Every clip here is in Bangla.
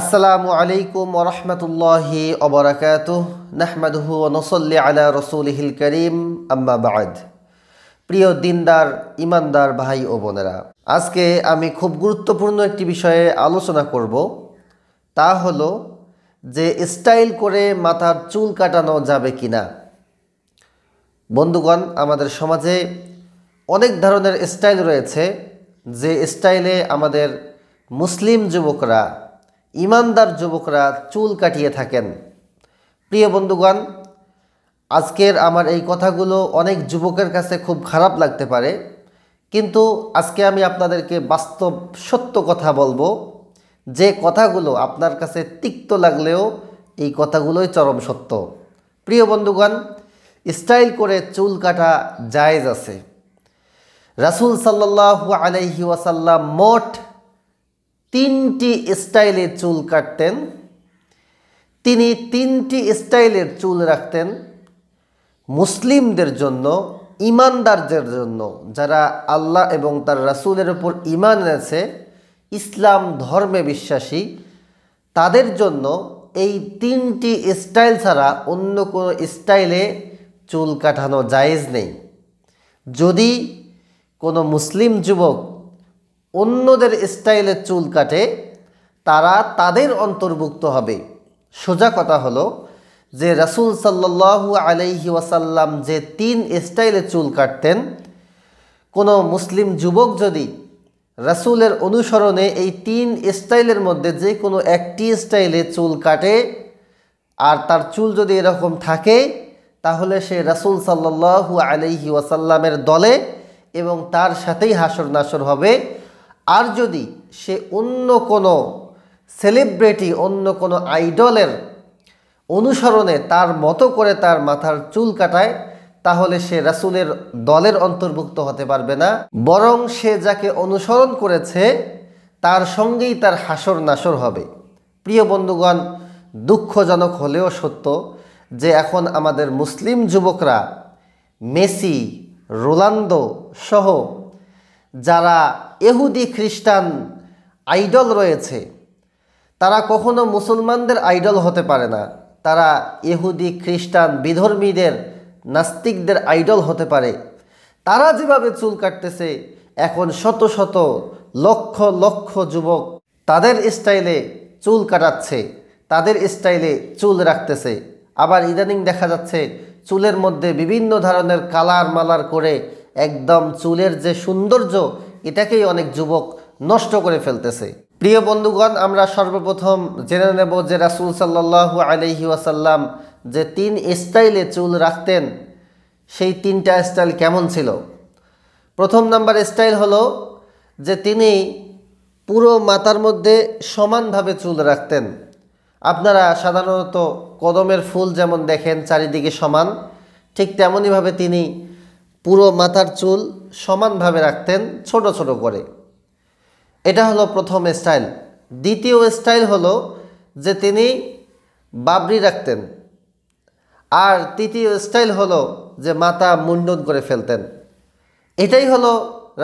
আসসালামু আলাইকুম ওরহমতুল্লাহি অবরাকাত নাহমাদহু নসল্লি আলা হিল করিম আম্মা বাদ প্রিয় দিনদার ইমানদার ভাই ও বোনেরা আজকে আমি খুব গুরুত্বপূর্ণ একটি বিষয়ে আলোচনা করব তা হলো যে স্টাইল করে মাথার চুল কাটানো যাবে কি না বন্ধুগণ আমাদের সমাজে অনেক ধরনের স্টাইল রয়েছে যে স্টাইলে আমাদের মুসলিম যুবকরা ইমানদার যুবকরা চুল কাটিয়ে থাকেন প্রিয় বন্ধুগণ আজকের আমার এই কথাগুলো অনেক যুবকের কাছে খুব খারাপ লাগতে পারে কিন্তু আজকে আমি আপনাদেরকে বাস্তব সত্য কথা বলবো যে কথাগুলো আপনার কাছে তিক্ত লাগলেও এই কথাগুলোই চরম সত্য প্রিয় বন্ধুগণ স্টাইল করে চুল কাটা জায়েজ আছে রাসুল সাল্লাহ আলাইহি ওয়াসাল্লাম মোট তিনটি স্টাইলে চুল কাটতেন তিনি তিনটি স্টাইলের চুল রাখতেন মুসলিমদের জন্য ইমানদারদের জন্য যারা আল্লাহ এবং তার রাসুলের ওপর ইমান আছে ইসলাম ধর্মে বিশ্বাসী তাদের জন্য এই তিনটি স্টাইল ছাড়া অন্য কোনো স্টাইলে চুল কাটানো জায়েজ নেই যদি কোনো মুসলিম যুবক অন্যদের স্টাইলের চুল কাটে তারা তাদের অন্তর্ভুক্ত হবে সোজা কথা হলো যে রাসুল সাল্লু আলাইহি ওয়াসাল্লাম যে তিন স্টাইলে চুল কাটতেন কোনো মুসলিম যুবক যদি রাসুলের অনুসরণে এই তিন স্টাইলের মধ্যে যে কোনো একটি স্টাইলে চুল কাটে আর তার চুল যদি এরকম থাকে তাহলে সে রাসুল সাল্লাহু আলাইহি ওয়াসাল্লামের দলে এবং তার সাথেই হাসর নাসর হবে আর যদি সে অন্য কোনো সেলিব্রিটি অন্য কোনো আইডলের অনুসরণে তার মতো করে তার মাথার চুল কাটায় তাহলে সে রাসুলের দলের অন্তর্ভুক্ত হতে পারবে না বরং সে যাকে অনুসরণ করেছে তার সঙ্গেই তার হাসর নাসর হবে প্রিয় বন্ধুগণ দুঃখজনক হলেও সত্য যে এখন আমাদের মুসলিম যুবকরা মেসি রোনান্দো সহ যারা এহুদি খ্রিস্টান আইডল রয়েছে তারা কখনো মুসলমানদের আইডল হতে পারে না তারা এহুদি খ্রিস্টান বিধর্মীদের নাস্তিকদের আইডল হতে পারে তারা যেভাবে চুল কাটতেছে এখন শত শত লক্ষ লক্ষ যুবক তাদের স্টাইলে চুল কাটাচ্ছে তাদের স্টাইলে চুল রাখতেছে আবার ইদানিং দেখা যাচ্ছে চুলের মধ্যে বিভিন্ন ধরনের কালার মালার করে একদম চুলের যে সৌন্দর্য এটাকেই অনেক যুবক নষ্ট করে ফেলতেছে প্রিয় বন্ধুগণ আমরা সর্বপ্রথম জেনে নেব যে রাসুল সাল্লাহু আলহি ওয়াসাল্লাম যে তিন স্টাইলে চুল রাখতেন সেই তিনটা স্টাইল কেমন ছিল প্রথম নাম্বার স্টাইল হলো যে তিনি পুরো মাথার মধ্যে সমানভাবে চুল রাখতেন আপনারা সাধারণত কদমের ফুল যেমন দেখেন চারিদিকে সমান ঠিক তেমনইভাবে তিনি পুরো মাথার চুল সমানভাবে রাখতেন ছোট ছোট করে এটা হলো প্রথম স্টাইল দ্বিতীয় স্টাইল হলো যে তিনি বাবরি রাখতেন আর তৃতীয় স্টাইল হলো যে মাথা মুন্ডন করে ফেলতেন এটাই হলো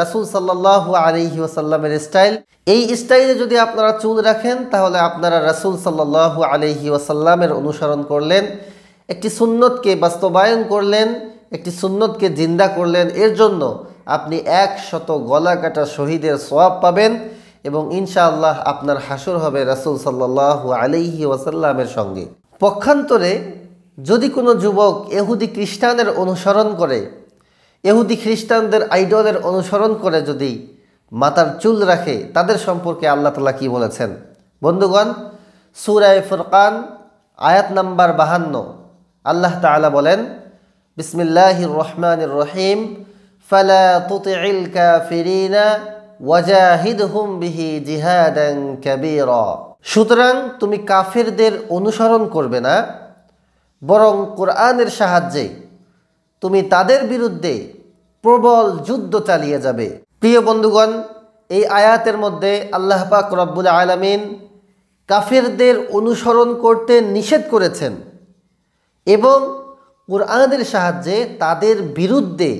রাসুল সাল্লাহ আলিহি ওসাল্লামের স্টাইল এই স্টাইলে যদি আপনারা চুল রাখেন তাহলে আপনারা রাসুল সাল্লাহ আলিহি ওসাল্লামের অনুসরণ করলেন একটি সুন্নতকে বাস্তবায়ন করলেন একটি সুন্নতকে জিন্দা করলেন এর জন্য আপনি একশত গলা কাটা শহীদের সোয়াব পাবেন এবং ইনশাআল্লাহ আপনার হাসর হবে রাসুল সাল্লাহ আলিহি ওয়াসাল্লামের সঙ্গে পক্ষান্তরে যদি কোনো যুবক এহুদি খ্রিস্টানের অনুসরণ করে এহুদি খ্রিস্টানদের আইডলের অনুসরণ করে যদি মাতার চুল রাখে তাদের সম্পর্কে আল্লাহ তালা কী বলেছেন বন্ধুগণ সুরায় ফুরকান আয়াত নাম্বার বাহান্ন আল্লাহ তালা বলেন বিসমিল্লাহির রহমানির রহিম ফালা তুতিল কাফিরিনা ওয়াজাহিদহুম বিহি জিহাদান কাবীরা সুতরাং তুমি কাফেরদের অনুসরণ করবে না বরং কোরআনের সাহায্যে তুমি তাদের বিরুদ্ধে প্রবল যুদ্ধ চালিয়ে যাবে প্রিয় বন্ধুগণ এই আয়াতের মধ্যে আল্লাহ পাক রব্বুল আলমিন কাফেরদের অনুসরণ করতে নিষেধ করেছেন এবং কোরআনের সাহায্যে তাদের বিরুদ্ধে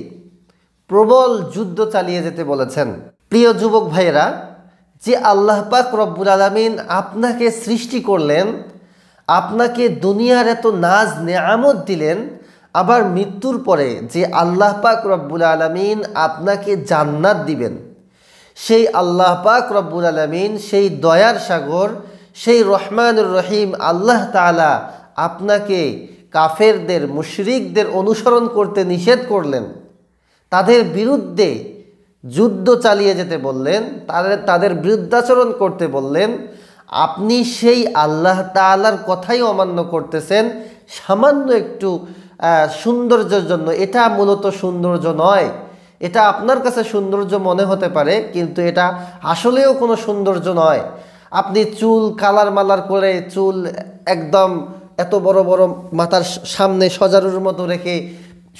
প্রবল যুদ্ধ চালিয়ে যেতে বলেছেন প্রিয় যুবক ভাইয়েরা যে আল্লাহ পাক রব্বুল আলমিন আপনাকে সৃষ্টি করলেন আপনাকে দুনিয়ার এত নাজ নেয়ামত দিলেন আবার মৃত্যুর পরে যে আল্লাহ পাক রব্বুল আলমিন আপনাকে জান্নাত দিবেন সেই আল্লাহ পাক রব্বুল আলমিন সেই দয়ার সাগর সেই রহমানুর রহিম আল্লাহ তালা আপনাকে কাফেরদের মুশরিকদের অনুসরণ করতে নিষেধ করলেন তাদের বিরুদ্ধে যুদ্ধ চালিয়ে যেতে বললেন তাদের তাদের বিরুদ্ধাচরণ করতে বললেন আপনি সেই আল্লাহ তালার কথাই অমান্য করতেছেন সামান্য একটু সৌন্দর্যের জন্য এটা মূলত সৌন্দর্য নয় এটা আপনার কাছে সৌন্দর্য মনে হতে পারে কিন্তু এটা আসলেও কোনো সৌন্দর্য নয় আপনি চুল কালার মালার করে চুল একদম এত বড় বড় মাথার সামনে সজারুর মতো রেখে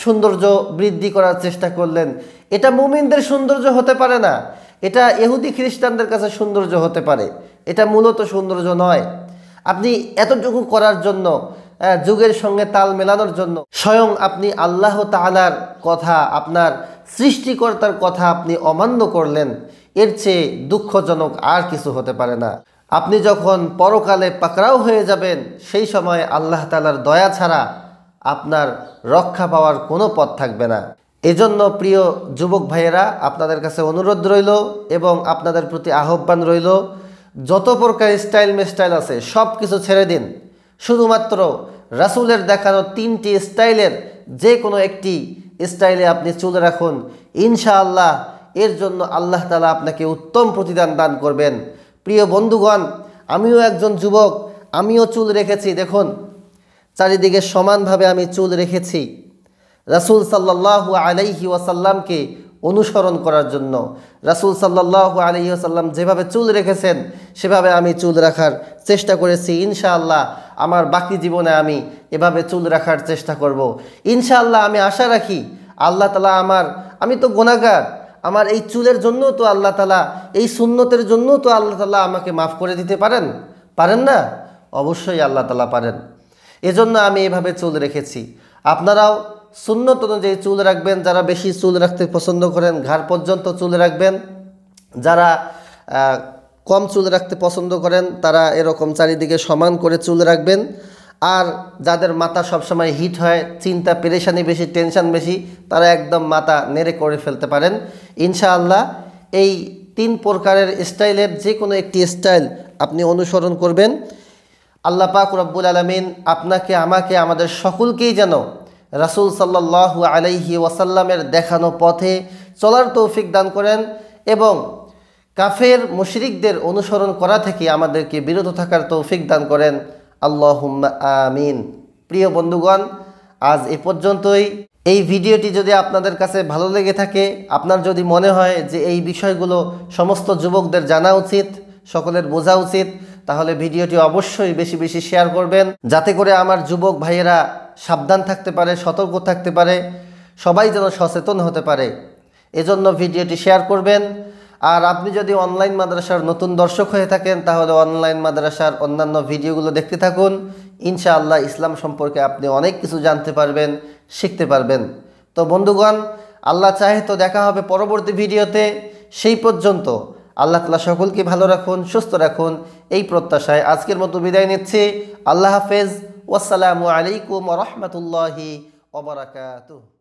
সৌন্দর্য বৃদ্ধি করার চেষ্টা করলেন এটা মুমিনদের সৌন্দর্য হতে পারে না এটা এহুদি খ্রিস্টানদের কাছে সৌন্দর্য হতে পারে এটা মূলত সৌন্দর্য নয় আপনি এতটুকু করার জন্য যুগের সঙ্গে তাল মেলানোর জন্য স্বয়ং আপনি আল্লাহ তালার কথা আপনার সৃষ্টিকর্তার কথা আপনি অমান্য করলেন এর চেয়ে দুঃখজনক আর কিছু হতে পারে না আপনি যখন পরকালে পাকড়াও হয়ে যাবেন সেই সময় আল্লাহ তালার দয়া ছাড়া আপনার রক্ষা পাওয়ার কোনো পথ থাকবে না এজন্য প্রিয় যুবক ভাইয়েরা আপনাদের কাছে অনুরোধ রইল এবং আপনাদের প্রতি আহ্বান রইল যত প্রকার স্টাইল মেস্টাইল আছে সব কিছু ছেড়ে দিন শুধুমাত্র রাসুলের দেখানো তিনটি স্টাইলের যে কোনো একটি স্টাইলে আপনি চুল রাখুন ইনশাআল্লাহ এর জন্য আল্লাহ তালা আপনাকে উত্তম প্রতিদান দান করবেন প্রিয় বন্ধুগণ আমিও একজন যুবক আমিও চুল রেখেছি দেখুন চারিদিকে সমানভাবে আমি চুল রেখেছি রাসুল সাল্লাহ আলাইহি ওয়াসাল্লামকে অনুসরণ করার জন্য রাসুল সাল্লাহ আলহি আসাল্লাম যেভাবে চুল রেখেছেন সেভাবে আমি চুল রাখার চেষ্টা করেছি ইনশাআল্লাহ আমার বাকি জীবনে আমি এভাবে চুল রাখার চেষ্টা করব। ইনশাআল্লাহ আমি আশা রাখি আল্লাহ তালা আমার আমি তো গোনাগার আমার এই চুলের জন্য তো আল্লাহ তালা এই সুন্নতের জন্য তো আল্লাহ তালা আমাকে মাফ করে দিতে পারেন পারেন না অবশ্যই আল্লাহ তালা পারেন এজন্য আমি এভাবে চুল রেখেছি আপনারাও সুন্নত অনুযায়ী চুল রাখবেন যারা বেশি চুল রাখতে পছন্দ করেন ঘাড় পর্যন্ত চুল রাখবেন যারা কম চুল রাখতে পছন্দ করেন তারা এরকম চারিদিকে সমান করে চুল রাখবেন আর যাদের মাথা সবসময় হিট হয় চিন্তা পেরেশানি বেশি টেনশান বেশি তারা একদম মাথা নেড়ে করে ফেলতে পারেন ইনশাআল্লাহ এই তিন প্রকারের স্টাইলের যে কোনো একটি স্টাইল আপনি অনুসরণ করবেন আল্লাহ পাক রব্বুল আলমিন আপনাকে আমাকে আমাদের সকলকেই যেন রাসুল সাল্লাহ আলাইহি ওয়াসাল্লামের দেখানো পথে চলার তৌফিক দান করেন এবং কাফের মুশরিকদের অনুসরণ করা থেকে আমাদেরকে বিরত থাকার তৌফিক দান করেন আল্লাহুম্মা আমিন প্রিয় বন্ধুগণ আজ এ পর্যন্তই এই ভিডিওটি যদি আপনাদের কাছে ভালো লেগে থাকে আপনার যদি মনে হয় যে এই বিষয়গুলো সমস্ত যুবকদের জানা উচিত সকলের বোঝা উচিত তাহলে ভিডিওটি অবশ্যই বেশি বেশি শেয়ার করবেন যাতে করে আমার যুবক ভাইয়েরা সাবধান থাকতে পারে সতর্ক থাকতে পারে সবাই যেন সচেতন হতে পারে এজন্য ভিডিওটি শেয়ার করবেন আর আপনি যদি অনলাইন মাদ্রাসার নতুন দর্শক হয়ে থাকেন তাহলে অনলাইন মাদ্রাসার অন্যান্য ভিডিওগুলো দেখতে থাকুন ইনশাআল্লাহ ইসলাম সম্পর্কে আপনি অনেক কিছু জানতে পারবেন শিখতে পারবেন তো বন্ধুগণ আল্লাহ চাহে তো দেখা হবে পরবর্তী ভিডিওতে সেই পর্যন্ত আল্লাহ তালা সকলকে ভালো রাখুন সুস্থ রাখুন এই প্রত্যাশায় আজকের মতো বিদায় নিচ্ছি আল্লাহ হাফেজ ওসালামু আলাইকুম রহমতুল্লাহি ওবরাকাতুহ